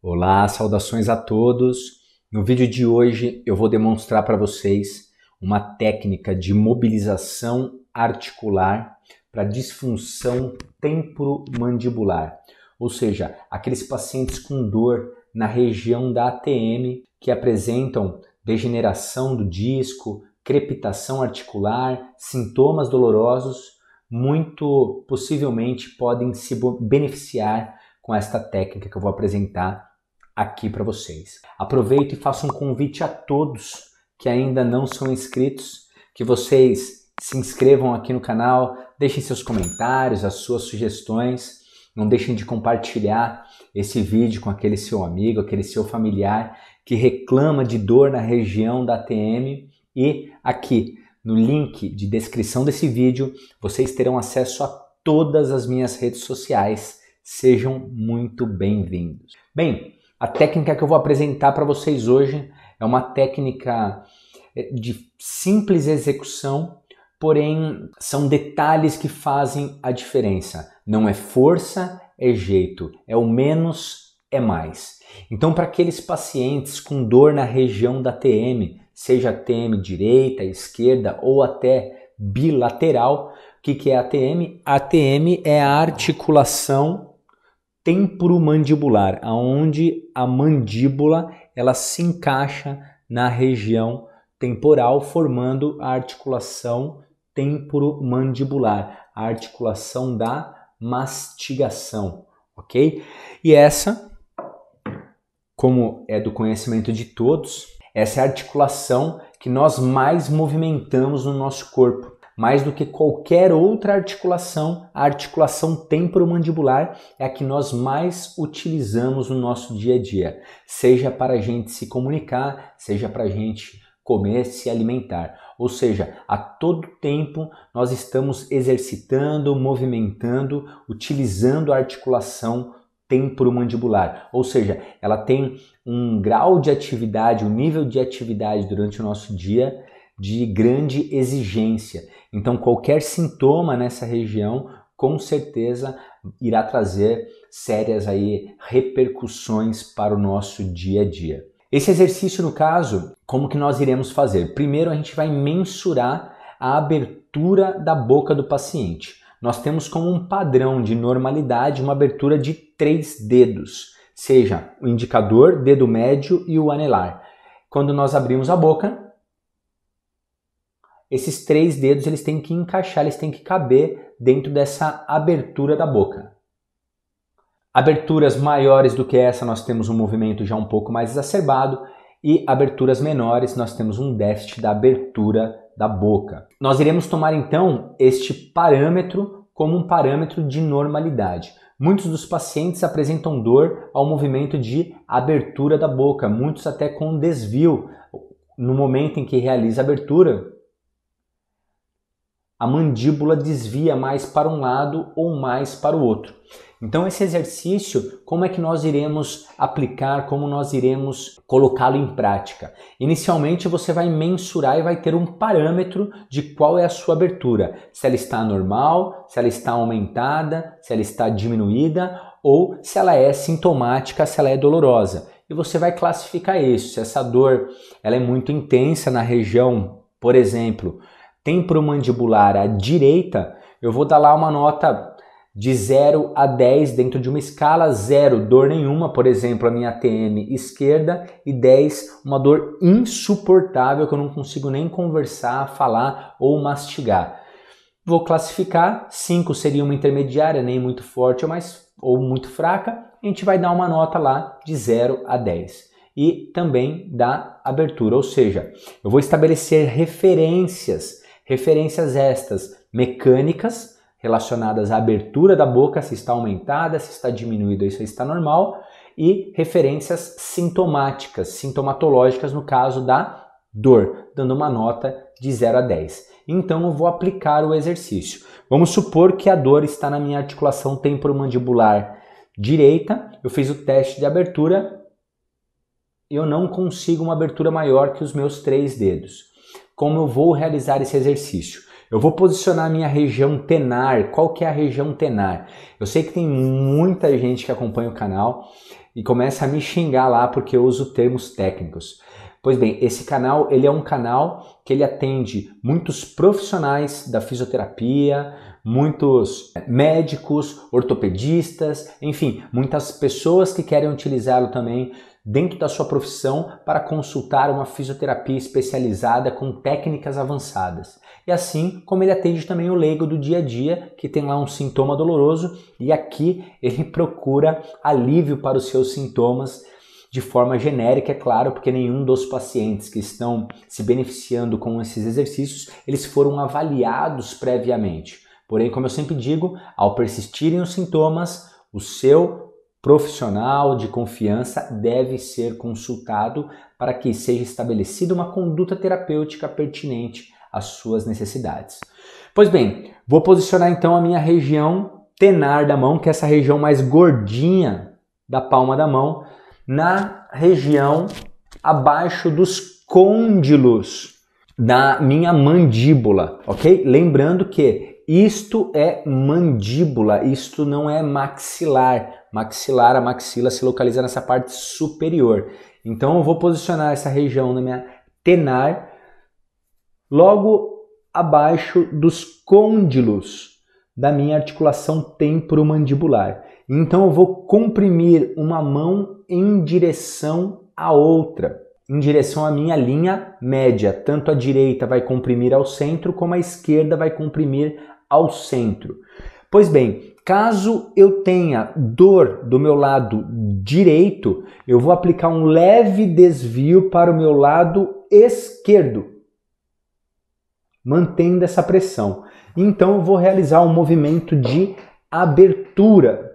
Olá, saudações a todos. No vídeo de hoje eu vou demonstrar para vocês uma técnica de mobilização articular para disfunção temporomandibular, ou seja, aqueles pacientes com dor na região da ATM que apresentam degeneração do disco, crepitação articular, sintomas dolorosos, muito possivelmente podem se beneficiar com esta técnica que eu vou apresentar aqui para vocês. Aproveito e faço um convite a todos que ainda não são inscritos, que vocês se inscrevam aqui no canal, deixem seus comentários, as suas sugestões, não deixem de compartilhar esse vídeo com aquele seu amigo, aquele seu familiar que reclama de dor na região da ATM e aqui no link de descrição desse vídeo, vocês terão acesso a todas as minhas redes sociais. Sejam muito bem-vindos. Bem, a técnica que eu vou apresentar para vocês hoje é uma técnica eh, de simples execução, porém são detalhes que fazem a diferença. Não é força, é jeito, é o menos é mais. Então, para aqueles pacientes com dor na região da TM, seja TM direita, esquerda ou até bilateral, o que, que é A TM é a articulação temporomandibular, aonde a mandíbula ela se encaixa na região temporal, formando a articulação temporomandibular, a articulação da mastigação, ok? E essa, como é do conhecimento de todos, essa é a articulação que nós mais movimentamos no nosso corpo. Mais do que qualquer outra articulação, a articulação temporomandibular é a que nós mais utilizamos no nosso dia a dia, seja para a gente se comunicar, seja para a gente comer, se alimentar. Ou seja, a todo tempo nós estamos exercitando, movimentando, utilizando a articulação temporomandibular, ou seja, ela tem um grau de atividade, um nível de atividade durante o nosso dia de grande exigência. Então, qualquer sintoma nessa região, com certeza, irá trazer sérias aí repercussões para o nosso dia a dia. Esse exercício, no caso, como que nós iremos fazer? Primeiro, a gente vai mensurar a abertura da boca do paciente. Nós temos como um padrão de normalidade uma abertura de três dedos, seja o indicador, dedo médio e o anelar. Quando nós abrimos a boca, esses três dedos eles têm que encaixar, eles têm que caber dentro dessa abertura da boca. Aberturas maiores do que essa, nós temos um movimento já um pouco mais exacerbado, e aberturas menores, nós temos um déficit da abertura da boca. Nós iremos tomar então este parâmetro como um parâmetro de normalidade. Muitos dos pacientes apresentam dor ao movimento de abertura da boca, muitos até com desvio no momento em que realiza a abertura, a mandíbula desvia mais para um lado ou mais para o outro. Então, esse exercício, como é que nós iremos aplicar, como nós iremos colocá-lo em prática? Inicialmente, você vai mensurar e vai ter um parâmetro de qual é a sua abertura: se ela está normal, se ela está aumentada, se ela está diminuída ou se ela é sintomática, se ela é dolorosa. E você vai classificar isso, se essa dor ela é muito intensa na região, por exemplo, temporomandibular à direita, eu vou dar lá uma nota de 0 a 10 dentro de uma escala 0, dor nenhuma, por exemplo, a minha TM esquerda, e 10, uma dor insuportável que eu não consigo nem conversar, falar ou mastigar. Vou classificar, 5 seria uma intermediária, nem muito forte ou, mais, ou muito fraca, a gente vai dar uma nota lá de 0 a 10. E também da abertura, ou seja, eu vou estabelecer referências Referências estas mecânicas, relacionadas à abertura da boca, se está aumentada, se está diminuída ou se está normal, e referências sintomáticas, sintomatológicas no caso da dor, dando uma nota de 0 a 10. Então eu vou aplicar o exercício. Vamos supor que a dor está na minha articulação temporomandibular direita. Eu fiz o teste de abertura. Eu não consigo uma abertura maior que os meus três dedos como eu vou realizar esse exercício. Eu vou posicionar a minha região tenar. Qual que é a região tenar? Eu sei que tem muita gente que acompanha o canal e começa a me xingar lá porque eu uso termos técnicos. Pois bem, esse canal ele é um canal que ele atende muitos profissionais da fisioterapia, muitos eh, médicos, ortopedistas, enfim, muitas pessoas que querem utilizá-lo também dentro da sua profissão para consultar uma fisioterapia especializada com técnicas avançadas. E assim como ele atende também o leigo do dia a dia, que tem lá um sintoma doloroso, e aqui ele procura alívio para os seus sintomas de forma genérica, é claro, porque nenhum dos pacientes que estão se beneficiando com esses exercícios, eles foram avaliados previamente. Porém, como eu sempre digo, ao persistirem os sintomas, o seu profissional de confiança deve ser consultado para que seja estabelecida uma conduta terapêutica pertinente às suas necessidades. Pois bem, vou posicionar então a minha região tenar da mão, que é essa região mais gordinha da palma da mão, na região abaixo dos côndilos da minha mandíbula, ok? Lembrando que isto é mandíbula, isto não é maxilar. Maxilar, a maxila se localiza nessa parte superior. Então eu vou posicionar essa região na minha tenar logo abaixo dos côndilos da minha articulação temporomandibular. Então eu vou comprimir uma mão em direção à outra, em direção à minha linha média. Tanto a direita vai comprimir ao centro, como a esquerda vai comprimir ao centro. Pois bem, caso eu tenha dor do meu lado direito, eu vou aplicar um leve desvio para o meu lado esquerdo, mantendo essa pressão. Então eu vou realizar um movimento de abertura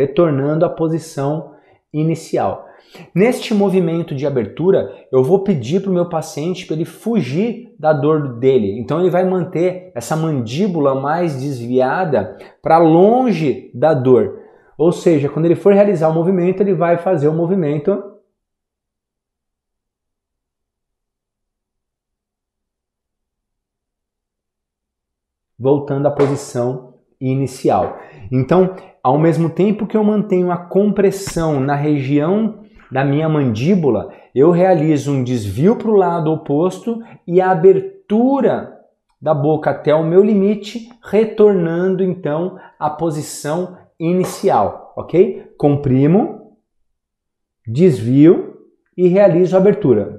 retornando à posição inicial. Neste movimento de abertura, eu vou pedir para o meu paciente para ele fugir da dor dele. Então ele vai manter essa mandíbula mais desviada para longe da dor. Ou seja, quando ele for realizar o movimento, ele vai fazer o movimento voltando à posição inicial. Então, ao mesmo tempo que eu mantenho a compressão na região da minha mandíbula, eu realizo um desvio para o lado oposto e a abertura da boca até o meu limite, retornando então à posição inicial, ok? Comprimo, desvio e realizo a abertura.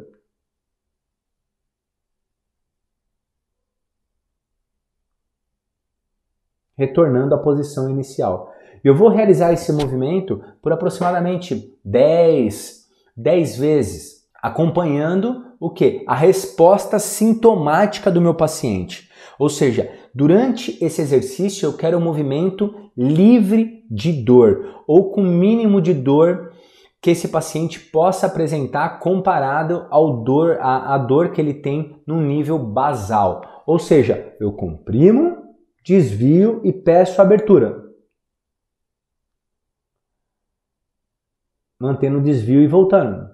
retornando à posição inicial. Eu vou realizar esse movimento por aproximadamente 10, 10 vezes, acompanhando o que? A resposta sintomática do meu paciente. Ou seja, durante esse exercício eu quero um movimento livre de dor ou com mínimo de dor que esse paciente possa apresentar comparado ao dor, a à dor que ele tem no nível basal. Ou seja, eu comprimo, desvio e peço abertura. Mantendo o desvio e voltando.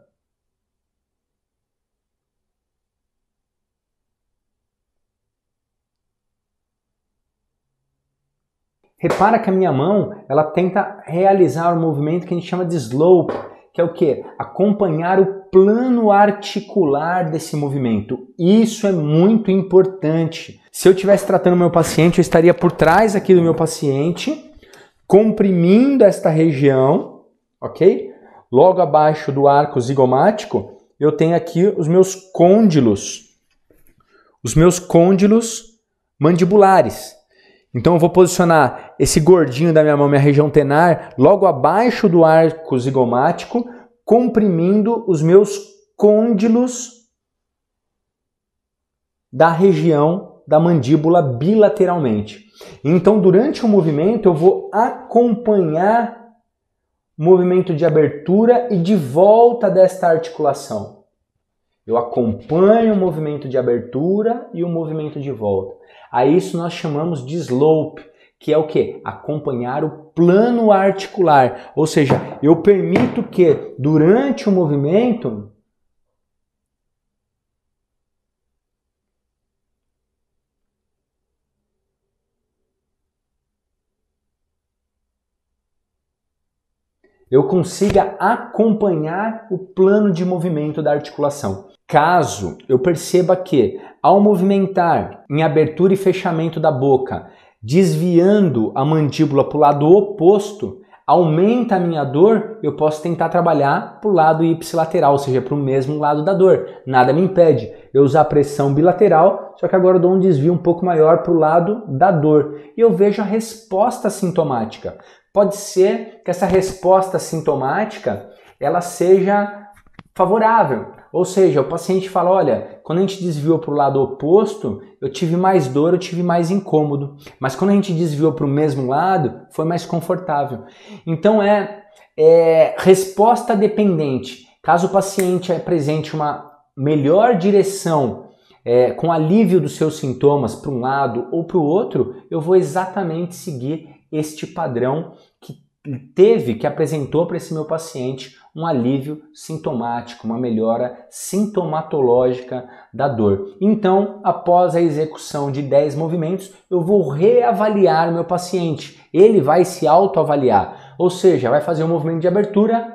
Repara que a minha mão, ela tenta realizar um movimento que a gente chama de slope, que é o que? Acompanhar o plano articular desse movimento. Isso é muito importante. Se eu estivesse tratando meu paciente, eu estaria por trás aqui do meu paciente, comprimindo esta região, ok? Logo abaixo do arco zigomático, eu tenho aqui os meus côndilos, os meus côndilos mandibulares. Então eu vou posicionar esse gordinho da minha mão, minha região tenar, logo abaixo do arco zigomático, comprimindo os meus côndilos da região da mandíbula bilateralmente. Então, durante o movimento, eu vou acompanhar o movimento de abertura e de volta desta articulação. Eu acompanho o movimento de abertura e o movimento de volta. A isso nós chamamos de slope, que é o que? Acompanhar o plano articular. Ou seja, eu permito que durante o movimento eu consiga acompanhar o plano de movimento da articulação. Caso eu perceba que, ao movimentar em abertura e fechamento da boca, desviando a mandíbula para o lado oposto, aumenta a minha dor, eu posso tentar trabalhar para o lado ipsilateral, ou seja, para o mesmo lado da dor. Nada me impede. Eu usar a pressão bilateral, só que agora eu dou um desvio um pouco maior para o lado da dor. E eu vejo a resposta sintomática pode ser que essa resposta sintomática ela seja favorável. Ou seja, o paciente fala: olha, quando a gente desviou para o lado oposto, eu tive mais dor, eu tive mais incômodo. Mas quando a gente desviou para o mesmo lado, foi mais confortável. Então é, é resposta dependente. Caso o paciente é, apresente uma melhor direção é, com alívio dos seus sintomas para um lado ou para o outro, eu vou exatamente seguir este padrão que teve, que apresentou para esse meu paciente um alívio sintomático, uma melhora sintomatológica da dor. Então, após a execução de 10 movimentos, eu vou reavaliar o meu paciente. Ele vai se autoavaliar, ou seja, vai fazer um movimento de abertura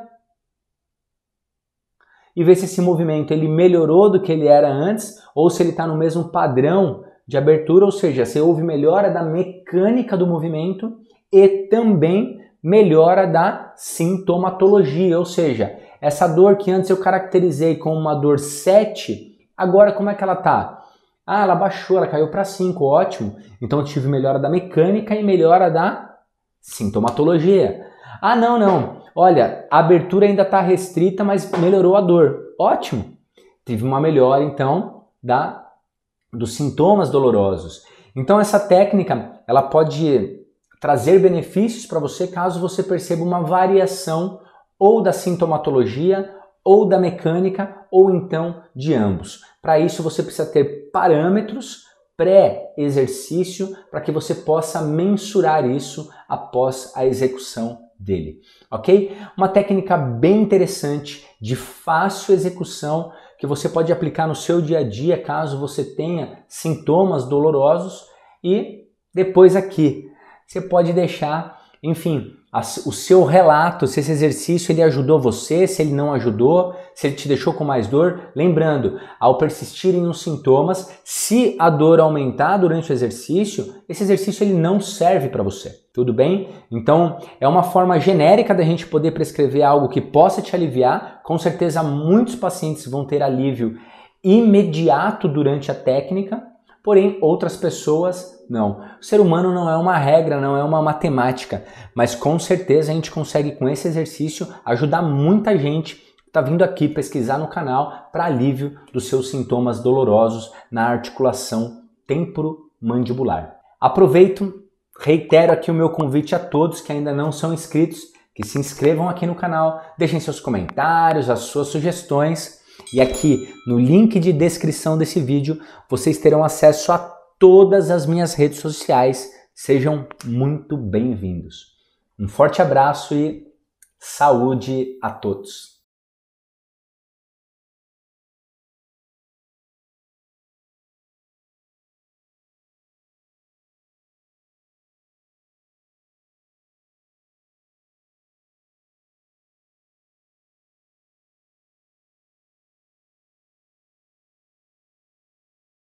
e ver se esse movimento ele melhorou do que ele era antes ou se ele está no mesmo padrão de abertura, ou seja, se houve melhora da mecânica do movimento e também melhora da sintomatologia, ou seja, essa dor que antes eu caracterizei como uma dor 7, agora como é que ela tá? Ah, ela baixou, ela caiu para 5, ótimo. Então eu tive melhora da mecânica e melhora da sintomatologia. Ah, não, não. Olha, a abertura ainda está restrita, mas melhorou a dor. Ótimo. Tive uma melhora então da dos sintomas dolorosos. Então essa técnica, ela pode trazer benefícios para você caso você perceba uma variação ou da sintomatologia ou da mecânica ou então de ambos. Para isso você precisa ter parâmetros pré-exercício para que você possa mensurar isso após a execução dele, ok? Uma técnica bem interessante de fácil execução que você pode aplicar no seu dia a dia caso você tenha sintomas dolorosos e depois aqui você pode deixar, enfim, o seu relato, se esse exercício ele ajudou você, se ele não ajudou, se ele te deixou com mais dor. Lembrando, ao persistirem os sintomas, se a dor aumentar durante o exercício, esse exercício ele não serve para você. Tudo bem? Então, é uma forma genérica da gente poder prescrever algo que possa te aliviar. Com certeza, muitos pacientes vão ter alívio imediato durante a técnica, porém outras pessoas não. O ser humano não é uma regra, não é uma matemática, mas com certeza a gente consegue com esse exercício ajudar muita gente que está vindo aqui pesquisar no canal para alívio dos seus sintomas dolorosos na articulação temporomandibular. Aproveito, reitero aqui o meu convite a todos que ainda não são inscritos que se inscrevam aqui no canal, deixem seus comentários, as suas sugestões e aqui no link de descrição desse vídeo vocês terão acesso a todas as minhas redes sociais. Sejam muito bem-vindos. Um forte abraço e saúde a todos!